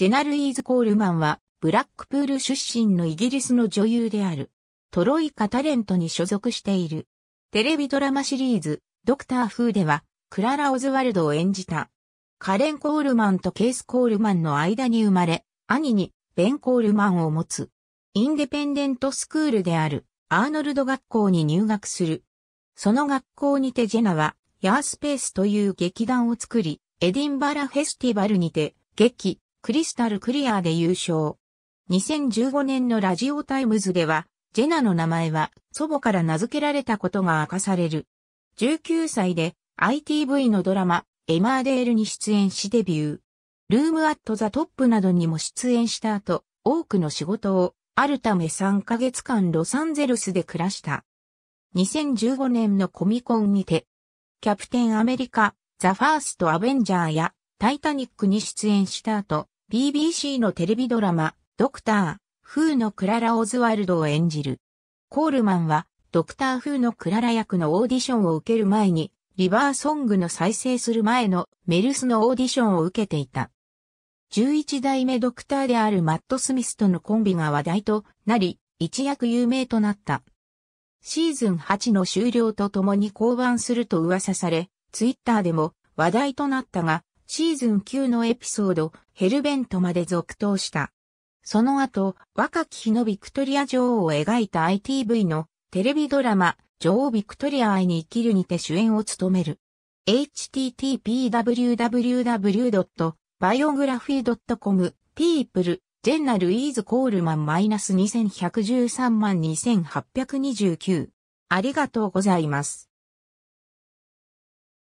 ジェナルイーズ・コールマンは、ブラックプール出身のイギリスの女優である。トロイカタレントに所属している。テレビドラマシリーズ、ドクター・フーでは、クララ・オズワルドを演じた。カレン・コールマンとケース・コールマンの間に生まれ、兄にベン・コールマンを持つ。インデペンデントスクールであるアーノルド学校に入学する。その学校にてジェナは、ヤースペースという劇団を作り、エディンバラフェスティバルにて、劇、クリスタルクリアーで優勝。2015年のラジオタイムズでは、ジェナの名前は祖母から名付けられたことが明かされる。19歳で ITV のドラマ、エマーデールに出演しデビュー。ルームアットザトップなどにも出演した後、多くの仕事を、あるため3ヶ月間ロサンゼルスで暮らした。2015年のコミコンにて、キャプテンアメリカ、ザ・ファースト・アベンジャーや、タイタニックに出演した後、BBC のテレビドラマ、ドクター、フーのクララ・オズワルドを演じる。コールマンは、ドクター・フーのクララ役のオーディションを受ける前に、リバーソングの再生する前のメルスのオーディションを受けていた。11代目ドクターであるマット・スミスとのコンビが話題となり、一躍有名となった。シーズン8の終了とともに降板すると噂され、ツイッターでも話題となったが、シーズン9のエピソード、ヘルベントまで続投した。その後、若き日のビクトリア女王を描いた ITV のテレビドラマ、女王ビクトリア愛に生きるにて主演を務める。http://www.biography.com people g e n e ル a l is coleman-2113 2829。ありがとうございます。